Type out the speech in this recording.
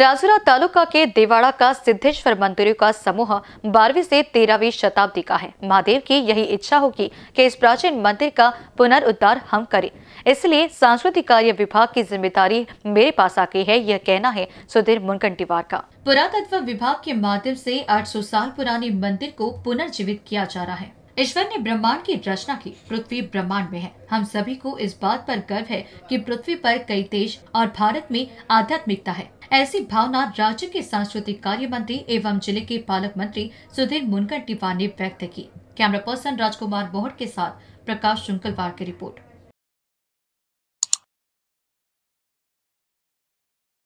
राजुरा तालुका के देवाड़ा का सिद्धेश्वर मंदिरों का समूह बारहवीं से तेरहवीं शताब्दी का है महादेव की यही इच्छा होगी कि इस प्राचीन मंदिर का पुनरुद्धार हम करें इसलिए सांस्कृतिक कार्य विभाग की जिम्मेदारी मेरे पास आ गई है यह कहना है सुधीर मुनगंटीवार का पुरातत्व विभाग के माध्यम से 800 साल पुराने मंदिर को पुनर्जीवित किया जा रहा है ईश्वर ने ब्रह्मांड की रचना की पृथ्वी ब्रह्मांड में है हम सभी को इस बात पर गर्व है कि पृथ्वी पर कई देश और भारत में आध्यात्मिकता है ऐसी भावना राज्य के सांस्कृतिक कार्य मंत्री एवं जिले के पालक मंत्री सुधीर मुनकर टिवार ने व्यक्त की कैमरा पर्सन राजकुमार मोहट के साथ प्रकाश शुंकलवार की रिपोर्ट